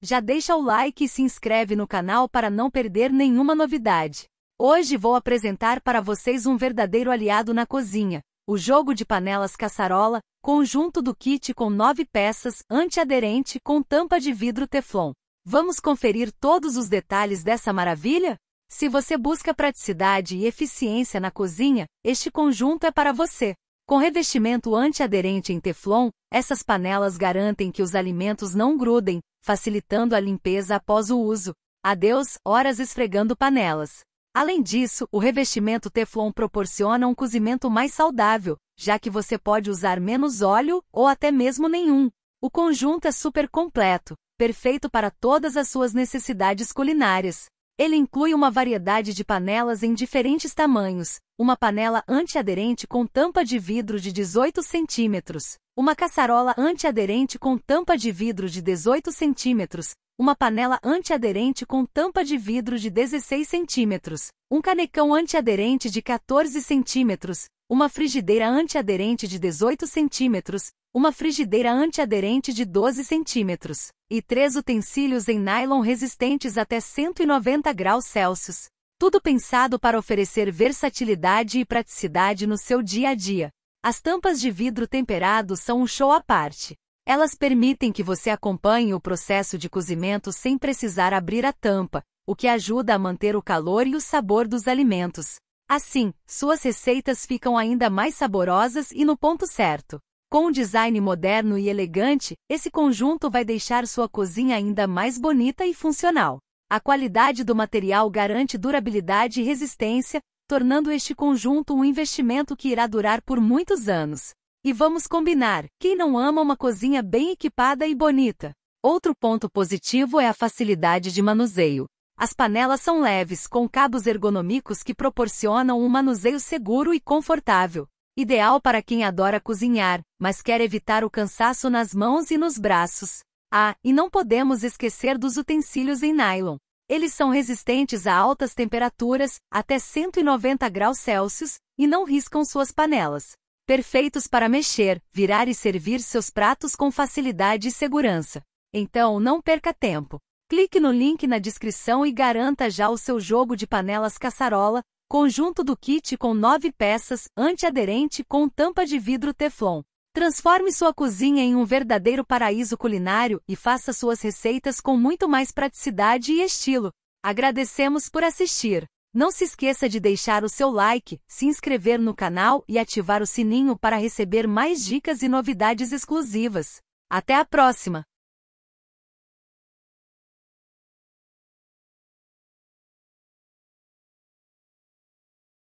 Já deixa o like e se inscreve no canal para não perder nenhuma novidade. Hoje vou apresentar para vocês um verdadeiro aliado na cozinha, o jogo de panelas caçarola, conjunto do kit com nove peças, antiaderente com tampa de vidro teflon. Vamos conferir todos os detalhes dessa maravilha? Se você busca praticidade e eficiência na cozinha, este conjunto é para você. Com revestimento antiaderente em Teflon, essas panelas garantem que os alimentos não grudem, facilitando a limpeza após o uso. Adeus, horas esfregando panelas. Além disso, o revestimento Teflon proporciona um cozimento mais saudável, já que você pode usar menos óleo ou até mesmo nenhum. O conjunto é super completo, perfeito para todas as suas necessidades culinárias. Ele inclui uma variedade de panelas em diferentes tamanhos, uma panela antiaderente com tampa de vidro de 18 centímetros, uma caçarola antiaderente com tampa de vidro de 18 centímetros, uma panela antiaderente com tampa de vidro de 16 centímetros, um canecão antiaderente de 14 centímetros, uma frigideira antiaderente de 18 centímetros, uma frigideira antiaderente de 12 centímetros, e três utensílios em nylon resistentes até 190 graus Celsius. Tudo pensado para oferecer versatilidade e praticidade no seu dia a dia. As tampas de vidro temperado são um show à parte. Elas permitem que você acompanhe o processo de cozimento sem precisar abrir a tampa, o que ajuda a manter o calor e o sabor dos alimentos. Assim, suas receitas ficam ainda mais saborosas e no ponto certo. Com um design moderno e elegante, esse conjunto vai deixar sua cozinha ainda mais bonita e funcional. A qualidade do material garante durabilidade e resistência, tornando este conjunto um investimento que irá durar por muitos anos. E vamos combinar, quem não ama uma cozinha bem equipada e bonita? Outro ponto positivo é a facilidade de manuseio. As panelas são leves, com cabos ergonômicos que proporcionam um manuseio seguro e confortável. Ideal para quem adora cozinhar, mas quer evitar o cansaço nas mãos e nos braços. Ah, e não podemos esquecer dos utensílios em nylon. Eles são resistentes a altas temperaturas, até 190 graus Celsius, e não riscam suas panelas. Perfeitos para mexer, virar e servir seus pratos com facilidade e segurança. Então não perca tempo. Clique no link na descrição e garanta já o seu jogo de panelas caçarola, Conjunto do kit com nove peças, antiaderente com tampa de vidro Teflon. Transforme sua cozinha em um verdadeiro paraíso culinário e faça suas receitas com muito mais praticidade e estilo. Agradecemos por assistir. Não se esqueça de deixar o seu like, se inscrever no canal e ativar o sininho para receber mais dicas e novidades exclusivas. Até a próxima!